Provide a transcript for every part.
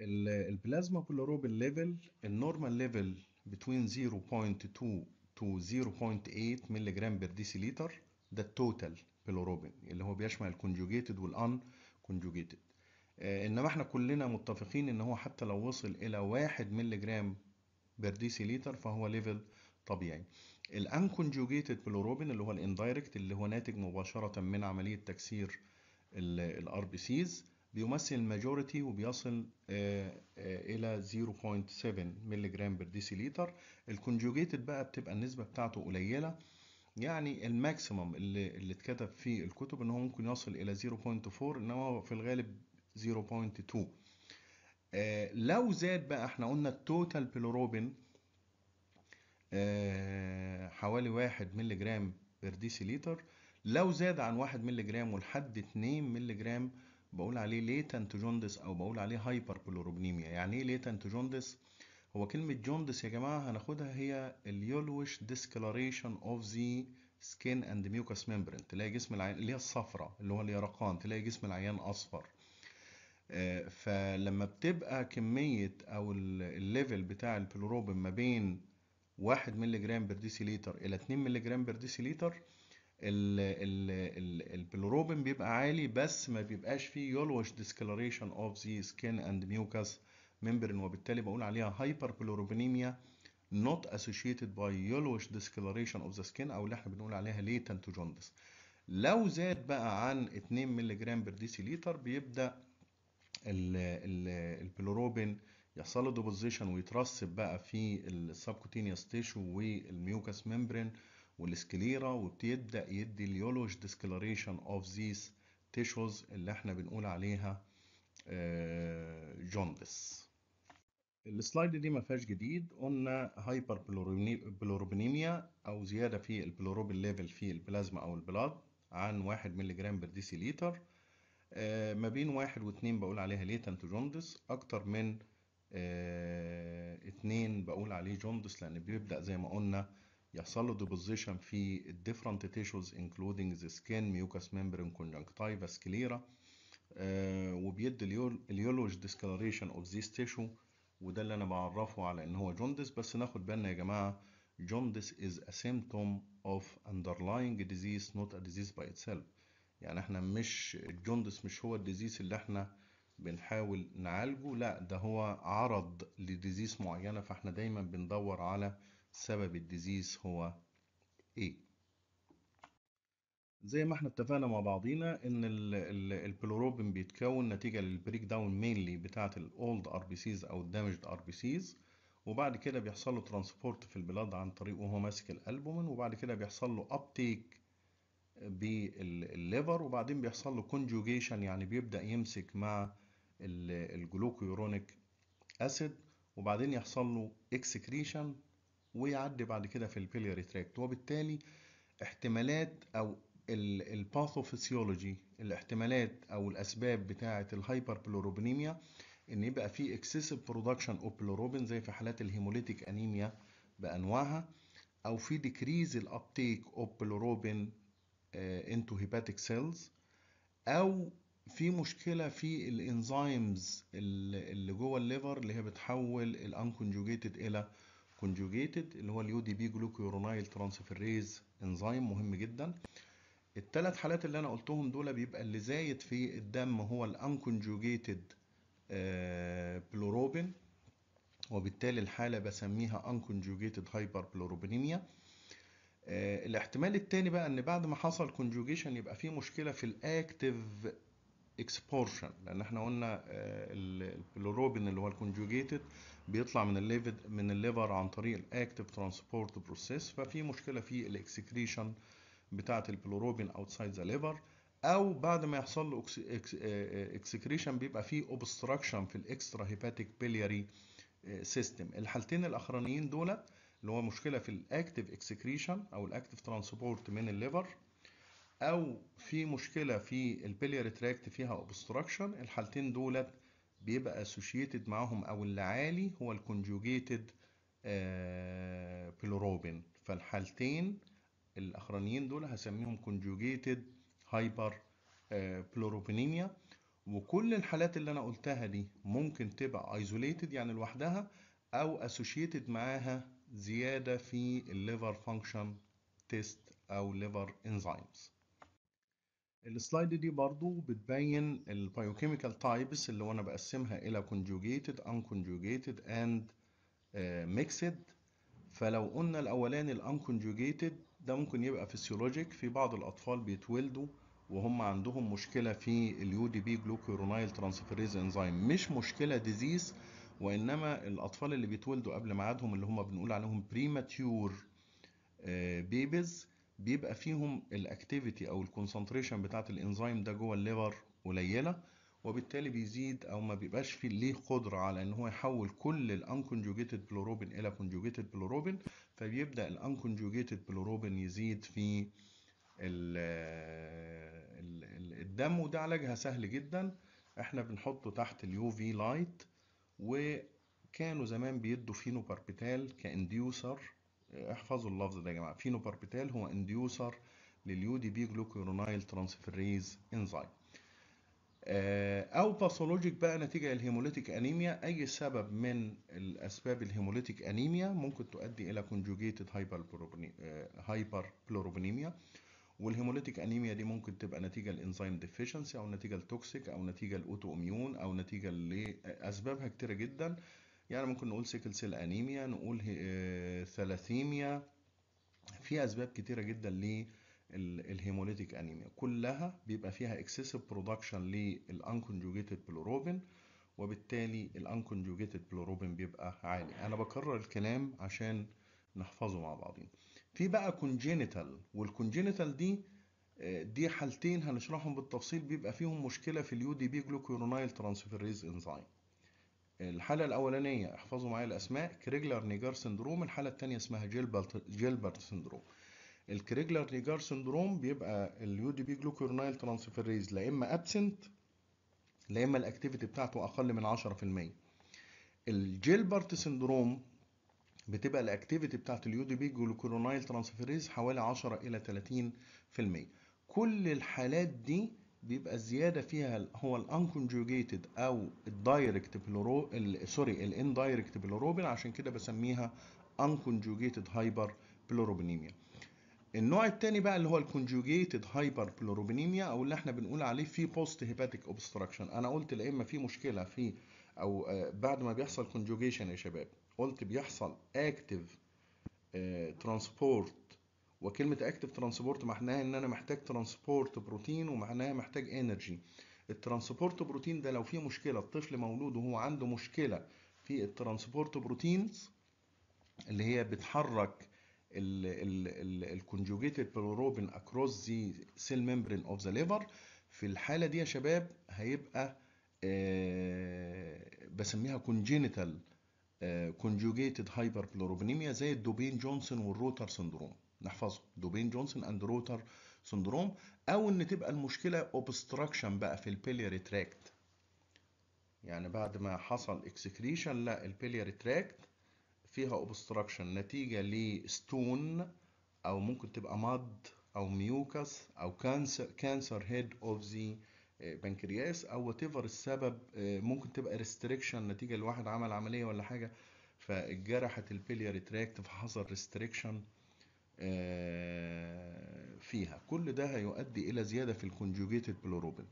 البلازما بوليروبين ليفل النورمال ليفل between 0.2 to 0.8 مللي جرام بير ديسيليتر ده التوتال بيلوروبين اللي هو بيشمل الكونجوجيتد والان كونجوجيتد انما احنا كلنا متفقين ان هو حتى لو وصل الى 1 مللي جرام بير ديسيليتر فهو ليفل طبيعي الان كونجوجيتد بيلوروبين اللي هو الاندايركت اللي هو ناتج مباشره من عمليه تكسير الار بي سيز بيمثل الماجوريتي وبيصل آه، آه، الى 0.7 ملغ بر ديسيليتر الكونجوجيتد بقى بتبقى النسبه بتاعته قليله يعني الماكسيمم اللي اللي اتكتب في الكتب ان هو ممكن يصل الى 0.4 انما في الغالب 0.2 آه لو زاد بقى احنا قلنا التوتال بلوروبين آه حوالي 1 مللي جرام بر ديسيليتر لو زاد عن 1 مللي جرام ولحد 2 مللي جرام بقول عليه ليتنت جوندس او بقول عليه هايبر يعني ايه ليتنت جوندس هو كلمة جوندس يا جماعة هناخدها هي اليولوش ديسكلاريشن اوف ذا سكين اند ميوكس ممبرين تلاقي جسم العيان اللي هي الصفرة اللي هو اليرقان تلاقي جسم العيان اصفر آه، فلما بتبقى كمية او الليفل بتاع البلوروبين ما بين 1 مللي جرام بر ديسيليتر الى 2 مللي جرام بر ديسيليتر البلوروبين بيبقى عالي بس ما بيبقاش فيه يولوش ديسكلريشن اوف ذا سكين اند ميوكاس ممبرين وبالتالي بقول عليها هايبر بلوروبينيميا not associated by يولوش ديسكلاريشن اوف ذا سكن او اللي احنا بنقول عليها ليتنت جوندس لو زاد بقى عن 2 مللي جرام برديسيليتر بيبدا البلوروبين يحصل له ديبوزيشن ويترسب بقى في السبكوتينيوس تيشو والميوكاس ممبرين والسكليرا وبتبدا يدي اليولوج ديسكلريشن اوف ذيس تيشوز اللي احنا بنقول عليها آه، جوندس السلايد دي ما فيهاش جديد قلنا هايبر بلوروبينيميا او زياده في البلوروبين ليفل في البلازما او البلاد عن 1 مللي جرام بر ديسيليتر آه، ما بين واحد 2 بقول عليها ليتنت جوندس اكتر من 2 آه، بقول عليه جوندس لان بيبدا زي ما قلنا يحصل له ديبوزيشن في different tissues including the skin, ميوكاس membrane, conjunctiva, sclera آه، وبيدي اليولوج discoloration of this tissue وده اللي انا بعرفه على ان هو جوندس بس ناخد بالنا يا جماعه جوندس is a symptom of underlying disease not a disease by itself يعني احنا مش الجوندس مش هو الديزيز اللي احنا بنحاول نعالجه لا ده هو عرض لديزيز معينه فاحنا دايما بندور على سبب الديزيز هو ايه زي ما احنا اتفقنا مع بعضينا ان البلوروبين بيتكون نتيجة للبريك داون مينلي بتاعة الاولد ار بي سيز او الدامجد ار بي سيز وبعد كده بيحصل له ترانسبورت في البلاد عن طريق وهو ماسك الالبومين وبعد كده بيحصل له ابتيك بالليفر وبعدين بيحصل له كونجوجيشن يعني بيبدأ يمسك مع الجلوكيورونيك اسيد وبعدين يحصل له اكسكريشن ويعدي بعد كده في البيليري تراكت وبالتالي احتمالات او الباثوفيسيولوجي الاحتمالات او الاسباب بتاعه الهايبر بلوروبينيميا ان يبقى في اكسسيف برودكشن اوف بلوروبين زي في حالات الهيموليتيك انيميا بانواعها او في ديكريز الابتيك اوف بلوروبين انتو هيباتيك سيلز او في مشكله في الانزيمز اللي جوه الليفر اللي هي بتحول الانكونجوجيتد الى كونجوجيتد اللي هو اليو دي بي جلوكيورونايل ترانسفيريز انزيم مهم جدا الثلاث حالات اللي انا قلتهم دول بيبقى اللي زايد في الدم هو الانكونجوجيتد آه، بلوروبين وبالتالي الحالة بسميها انكونجوجيتد هايبر بلوروبينيميا الاحتمال الثاني بقى ان بعد ما حصل كونجوجيشن يبقى في مشكلة في الاكتيف اكسبورشن لان احنا قلنا آه، البلوروبين اللي هو الكونجوجيتد بيطلع من الليفر من الليفر عن طريق الاكتيف ترانسبورت بروسيس ففي مشكله في الاكسكريشن بتاعه البلوروبين اوتسايد ذا ليفر او بعد ما يحصل له اكسكريشن آه، بيبقى فيه اوبستراكشن في الاكسترا هيباتيك بيلياري سيستم الحالتين الاخرانيين دولت اللي هو مشكله في الاكتيف اكسكريشن او الاكتيف ترانسبورت من الليفر او في مشكله في البيلياري تراكت فيها اوبستراكشن الحالتين دولت بيبقى اسوشيتد معاهم او اللي عالي هو الكونجوجيتد بلوروبين آه، فالحالتين الاخرانيين دول هسميهم conjugated هايبر آه، بلوروبينيميا وكل الحالات اللي انا قلتها دي ممكن تبقى isolated يعني لوحدها او اسوشيتد معاها زياده في الليفر فانكشن تيست او ليفر انزيمز السلايد دي برضو بتبين البايوكيميكال تايبس اللي وانا بقسمها الى conjugated unconjugated uh, mixed فلو قلنا الاولاني الانكونجوجيتد ده ممكن يبقى فيسيولوجيك في بعض الاطفال بيتولدوا وهم عندهم مشكله في اليو دي بي جلوكورونايل ترانسفيريز انزيم مش مشكله ديزيز وانما الاطفال اللي بيتولدوا قبل ميعادهم اللي هم بنقول عليهم بريماتيور آه، بيبيز بيبقى فيهم الاكتيفيتي او الكونسنتريشن بتاعه الانزيم ده جوه الليفر قليله وبالتالي بيزيد او ما بيبقاش فيه ليه قدره على ان هو يحول كل الانكونجوجيتد بلوروبين الى كونجوجيتد بلوروبين فبيبدا الانكونجوجيتد بلوروبين يزيد في الدم وده علاجها سهل جدا احنا بنحطه تحت اليو في لايت وكانوا زمان بيدوا فينو باربيتال كانديوسر احفظوا اللفظ ده يا جماعه فينوباربيتال هو انديوسر لليو دي بي جلوكورونايل ترانسفيريز انزايم آه، او باثولوجيك بقى نتيجه الهيموليتيك انيميا اي سبب من الاسباب الهيموليتيك انيميا ممكن تؤدي الى كونجوجيتد هايبر بلوروبينيميا والهيموليتيك انيميا دي ممكن تبقى نتيجه الانزيم ديفيشنسي او نتيجه التوكسيك او نتيجه الاوتو اميون او نتيجه لاسبابها آه، كتيره جدا يعني ممكن نقول سيكل سيل انيميا نقول آه، ثلاثيميا في اسباب كتيره جدا للهيموليتيك انيميا كلها بيبقى فيها اكسسيف برودكشن للانكونجوجيتد بلوروبين وبالتالي الانكونجوجيتد بلوروبين بيبقى عالي انا بكرر الكلام عشان نحفظه مع بعضين في بقى كونجينيتال والكونجينيتال دي آه، دي حالتين هنشرحهم بالتفصيل بيبقى فيهم مشكله في اليو دي بي جلوكورونايل ترانسفيريز انزيم الحالة الأولانية احفظوا معايا الأسماء كريجلر نيجار سندروم الحالة الثانية اسمها جيلبرت جيلبرت سندروم الكريجلر نيجار سندروم بيبقى اليو دي بي جلوكورنايل ترانسفيريز لا إما أبسنت لا إما الأكتيفيتي بتاعته أقل من 10% الجيلبرت سندروم بتبقى الاكتيفيتي بتاعت اليو دي بي جلوكورنايل ترانسفيريز حوالي 10 الى 30% كل الحالات دي بيبقى الزياده فيها هو الانكونجوجيتد او الدايركت بلورو سوري الاندايركت بلوروبين عشان كده بسميها انكونجوجيتد هايبر بلوروبينيميا النوع الثاني بقى اللي هو الكونجوجيتد هايبر بلوروبينيميا او اللي احنا بنقول عليه في بوست هيباتيك اوبستراكشن انا قلت لا اما في مشكله في او آه، بعد ما بيحصل كونجوجيشن يا شباب قلت بيحصل اكتف آه، ترانسبورت وكلمة اكتف ترانسبورت معناها ان انا محتاج ترانسبورت بروتين ومعناها محتاج انرجي الترانسبورت بروتين ده لو فيه مشكلة الطفل مولود وهو عنده مشكلة في الترانسبورت بروتين اللي هي بتحرك الكونجوجيتد بلوروبين اكروس ذا سيل ميمبرين اوف ذا ليفر في الحالة دي يا شباب هيبقى آه بسميها كونجينيتال كونجوجيتد هايبر زي الدوبين جونسون والروتر سندروم نحفظه دوبين جونسون اند روتر سندروم او ان تبقى المشكله اوبستراكشن بقى في البيليري تراكت يعني بعد ما حصل اكسكريشن لا البيليري تراكت فيها اوبستراكشن نتيجه لستون او ممكن تبقى مد او ميوكس او كانسر كانسر هيد اوف ذا بنكرياس او وات ايفر السبب آه، ممكن تبقى ريستريكشن نتيجه لواحد عمل عمليه ولا حاجه فاتجرحت البيليري تراكت فحصل ريستريكشن آه، فيها كل ده هيؤدي الى زياده في الكونجوجيتد بلوروبين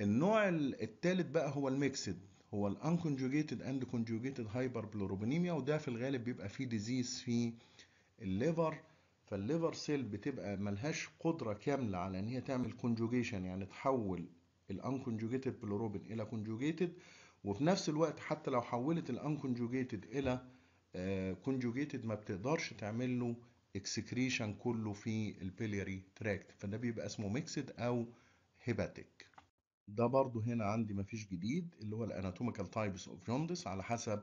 النوع الثالث بقى هو الميكسد هو الانكونجوجيتد اند كونجوجيتد هايبر بلوروبينيميا وده في الغالب بيبقى فيه ديزيز في الليفر فالليفر سيل بتبقى ملهاش قدره كامله على ان هي تعمل كونجوجيشن يعني تحول الانكونجوجيتد بلوروبين الى كونجوجيتد وفي نفس الوقت حتى لو حولت الانكونجوجيتد الى كونجوجيتد آه، ما بتقدرش تعمل له اكسكريشن كله في البيليري تراكت فده بيبقى اسمه ميكسد او هيباتيك ده برضو هنا عندي مفيش جديد اللي هو الاناتوميكال تايبس اوف جوندس على حسب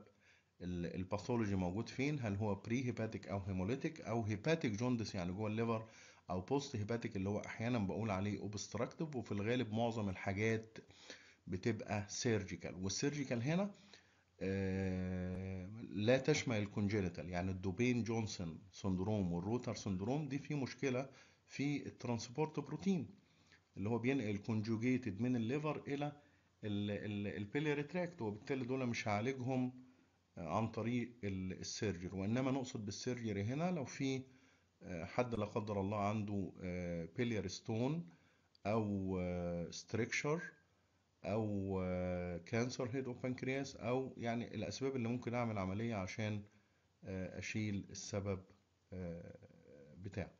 الباثولوجي موجود فين هل هو بري هيباتيك او هيموليتيك او هيباتيك جوندس يعني جوه الليفر او بوست هيباتيك اللي هو احيانا بقول عليه اوبستراكتيف وفي الغالب معظم الحاجات بتبقى سيرجيكال والسيرجيكال هنا آه، لا تشمل الكونجنتال يعني الدوبين جونسون سندروم والروتر سندروم دي في مشكله في الترانسبورت بروتين اللي هو بينقل كونجوجيتد من الليفر الى البيلري تراكت وبالتالي دول مش هعالجهم آه، عن طريق السيرجر وانما نقصد بالسيرجري هنا لو في آه، حد لا قدر الله عنده بيلير ستون او ستريكشر او كانسر هيد اوف بانكرياس او يعني الاسباب اللي ممكن اعمل عمليه عشان آه، اشيل السبب آه، بتاعه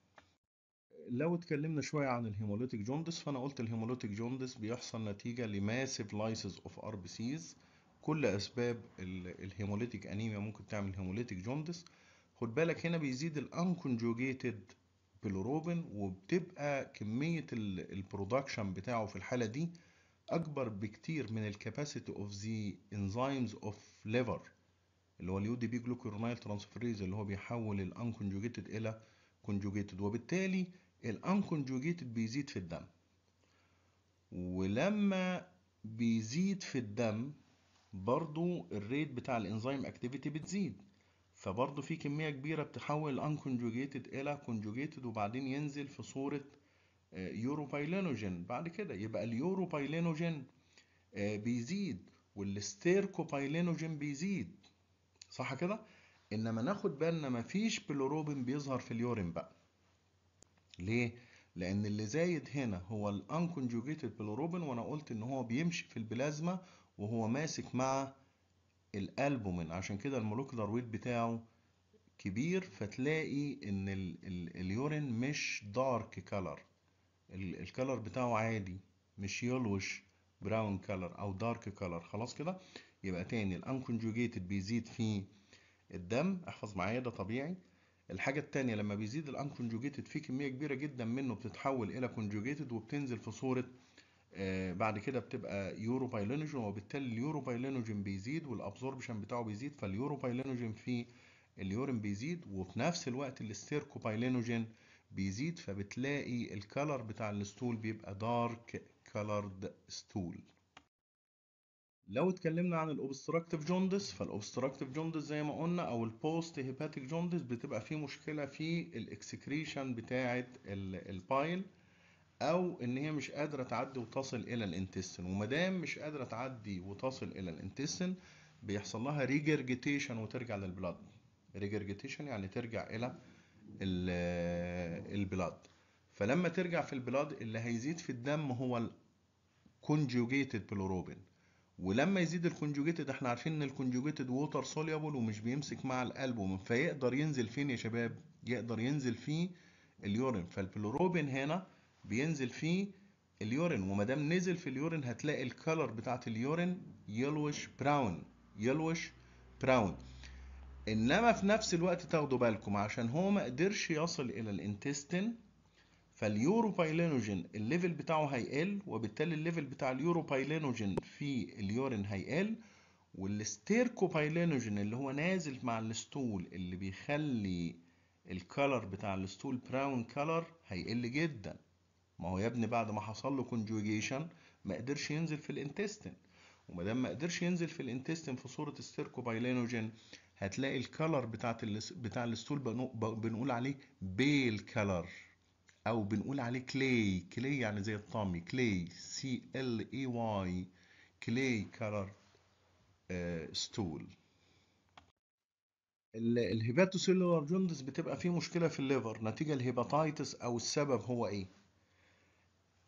لو اتكلمنا شويه عن الهيموليتيك جوندس فانا قلت الهيموليتيك جوندس بيحصل نتيجه لماسيف لايسز اوف ار بي سيز كل اسباب الهيموليتيك انيميا ممكن تعمل هيموليتيك جوندس خد بالك هنا بيزيد الانكونجوجيتد بلوروبين وبتبقى كميه البرودكشن بتاعه في الحاله دي اكبر بكتير من الكاباسيتي اوف ذا انزيمز اوف ليفر اللي هو اليو دي بي جلوكورونايل ترانسفيريز اللي هو بيحول الان كونجوجيتد الى كونجوجيتد وبالتالي الان كونجوجيتد بيزيد في الدم ولما بيزيد في الدم برضو الريت بتاع الانزيم اكتيفيتي بتزيد فبرضو في كميه كبيره بتحول الان كونجوجيتد الى كونجوجيتد وبعدين ينزل في صوره آه، يوروبايلينوجين بعد كده يبقى اليوروبايلينوجين آه، بيزيد والستيركوبايلينوجين بيزيد صح كده انما ناخد بالنا مفيش بلوروبين بيظهر في اليورين بقى ليه لان اللي زايد هنا هو الانكونجوجيتد بلوروبين وانا قلت ان هو بيمشي في البلازما وهو ماسك مع الالبومين عشان كده المولكولار ويت بتاعه كبير فتلاقي ان اليورين مش دارك كالر الكالر بتاعه عادي مش يلوش براون كالر او دارك كالر خلاص كده يبقى تاني الانكونجوجيتد بيزيد في الدم احفظ معايا ده طبيعي الحاجة التانية لما بيزيد الانكونجوجيتد في كمية كبيرة جدا منه بتتحول الى كونجوجيتد وبتنزل في صورة آه، بعد كده بتبقى يوروبايلينوجين وبالتالي اليوروبايلينوجين بيزيد والابزوربشن بتاعه بيزيد فاليوروبايلينوجين في اليورين بيزيد وفي نفس الوقت الاستيركوبايلينوجين بايلينوجين بيزيد فبتلاقي الكالر بتاع الستول بيبقى دارك كالرد ستول لو اتكلمنا عن الاوبستراكتيف جوندس فالاوبستراكتيف جوندس زي ما قلنا او البوست هيباتيك جوندس بتبقى فيه مشكله في الاكسكريشن بتاعه البايل او ان هي مش قادره تعدي وتصل الى الانتستين وما دام مش قادره تعدي وتصل الى الانتستين بيحصل لها ريجرجيتيشن وترجع للبلاد ريجرجيتيشن يعني ترجع الى البلاد فلما ترجع في البلاد اللي هيزيد في الدم هو الكونجوجيتد بلوروبين ولما يزيد الكونجوجيتد احنا عارفين ان الكونجوجيتد ووتر سوليبل ومش بيمسك مع الالبوم فيقدر ينزل فين يا شباب يقدر ينزل في اليورين فالبلوروبين هنا بينزل في اليورين وما دام نزل في اليورين هتلاقي الكالر بتاعت اليورين يلوش براون يلوش براون انما في نفس الوقت تاخدوا بالكم عشان هو ما قدرش يصل الى الانتستين فاليوروبايلينوجين الليفل بتاعه هيقل وبالتالي الليفل بتاع اليوروبايلينوجين في اليورين هيقل والستيركوبايلينوجين اللي هو نازل مع الستول اللي بيخلي الكالر بتاع الستول براون كالر هيقل جدا ما هو يا ابني بعد ما حصل له كونجوجيشن ما قدرش ينزل في الانتستين وما دام ما قدرش ينزل في الانتستين في صوره الستيركوبايلينوجين هتلاقي الكالر بتاعت بتاع الستول بنقول عليه بيل كالر او بنقول عليه كلي كلي يعني زي الطامي كلي سي e آه، ال اي واي كلي كالر ستول الهيباتوسيلولار جوندس بتبقى فيه مشكله في الليفر نتيجه الهيباتايتس او السبب هو ايه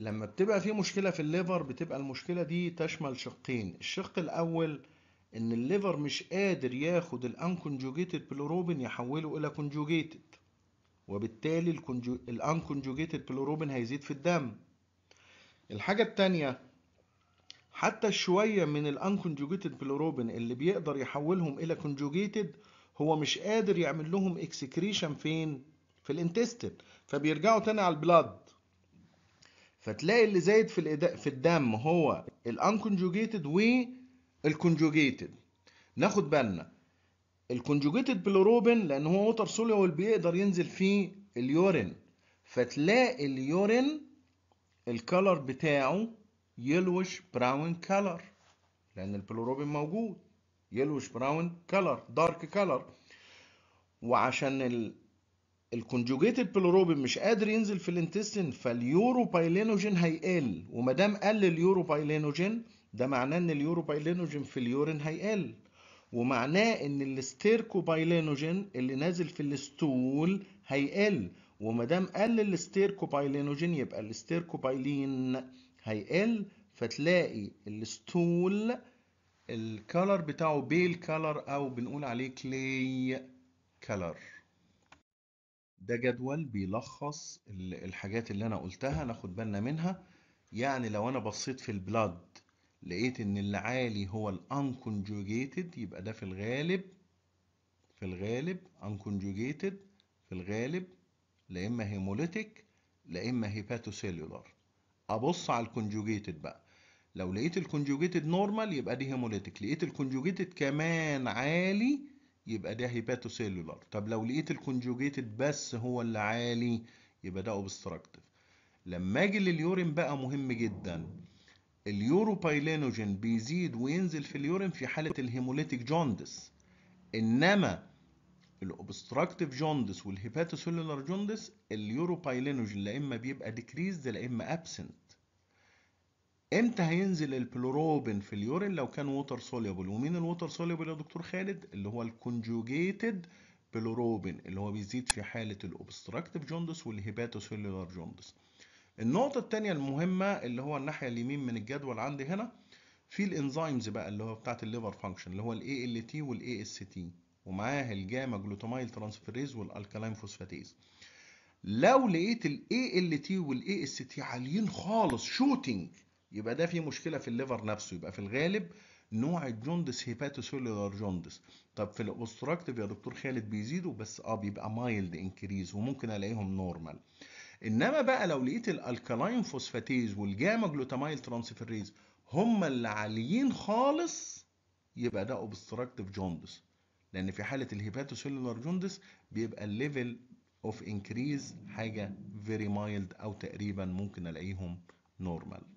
لما بتبقى فيه مشكله في الليفر بتبقى المشكله دي تشمل شقين الشق الاول ان الليفر مش قادر ياخد الانكونجوجيتد بلوروبين يحوله الى كونجوجيتد وبالتالي الانكونجوجيتد بلوروبين هيزيد في الدم الحاجة التانية حتى شوية من الانكونجوجيتد بلوروبين اللي بيقدر يحولهم الى كونجوجيتد هو مش قادر يعمل لهم اكسكريشن فين في الانتستين فبيرجعوا تاني على البلاد فتلاقي اللي زايد في في الدم هو الانكونجوجيتد و الكونجوجيتد ناخد بالنا الكونجوجيتد بلوروبين لان هو ووتر سوليول بيقدر ينزل فيه اليورين فتلاقي اليورين الكالر بتاعه يلوش براون كلر لان البلوروبين موجود يلوش براون كلر دارك كلر وعشان ال... الكونجوجيتد بلوروبين مش قادر ينزل في الانتستين فاليوروبايلينوجين هيقل وما دام قل اليوروبايلينوجين ده معناه ان اليوروبايلينوجين في اليورين هيقل ومعناه ان بايلينوجين اللي نازل في الاستول هيقل وما دام قل بايلينوجين يبقى بايلين هيقل فتلاقي الاستول الكالر بتاعه بيل كالر او بنقول عليه كلي كالر ده جدول بيلخص الحاجات اللي انا قلتها ناخد بالنا منها يعني لو انا بصيت في البلاد لقيت ان اللي عالي هو الانكونجوجيتد يبقى ده في الغالب في الغالب انكونجوجيتد في الغالب لا اما هيموليتيك لا اما هيباتوسيلولار ابص على الكونجوجيتد بقى لو لقيت الكونجوجيتد نورمال يبقى دي هيموليتيك لقيت الكونجوجيتد كمان عالي يبقى ده هيباتوسيلولار طب لو لقيت الكونجوجيتد بس هو اللي عالي يبقى ده اوبستراكتيف لما اجي لليورين بقى مهم جدا اليوروبايلينوجين بيزيد وينزل في اليورين في حالة الهيموليتيك جوندس إنما الاوبستراكتيف جوندس والهيباتوسيلولار جوندس اليوروبايلينوجين لا اما بيبقى ديكريز لا اما ابسنت امتى هينزل البلوروبين في اليورين لو كان ووتر سوليبل ومين الووتر سوليبل يا دكتور خالد اللي هو الكونجوجيتد بلوروبين اللي هو بيزيد في حاله الاوبستراكتيف جوندس والهيباتوسيلولار جوندس النقطة التانية المهمة اللي هو الناحية اليمين من الجدول عندي هنا في الانزيمز بقى اللي هو بتاعت الليفر فانكشن اللي هو الاي ال تي والاي اس تي ومعاه الجاما جلوتاميل ترانسفيريز والالكالين فوسفاتيز لو لقيت الاي ال تي والاي اس تي عاليين خالص شوتينج يبقى ده في مشكله في الليفر نفسه يبقى في الغالب نوع الجوندس هيباتوسيلولار جوندس طب في الاوبستراكتيف يا دكتور خالد بيزيدوا بس اه بيبقى مايلد انكريز وممكن الاقيهم نورمال انما بقى لو لقيت الالكالاين فوسفاتيز والجاما جلوتامايل ترانسفيريز هم اللي عاليين خالص يبقى ده اوبستراكتيف جوندس لان في حاله الهيباتوسيلولار جوندس بيبقى الليفل اوف انكريز حاجه فيري مايلد او تقريبا ممكن الاقيهم نورمال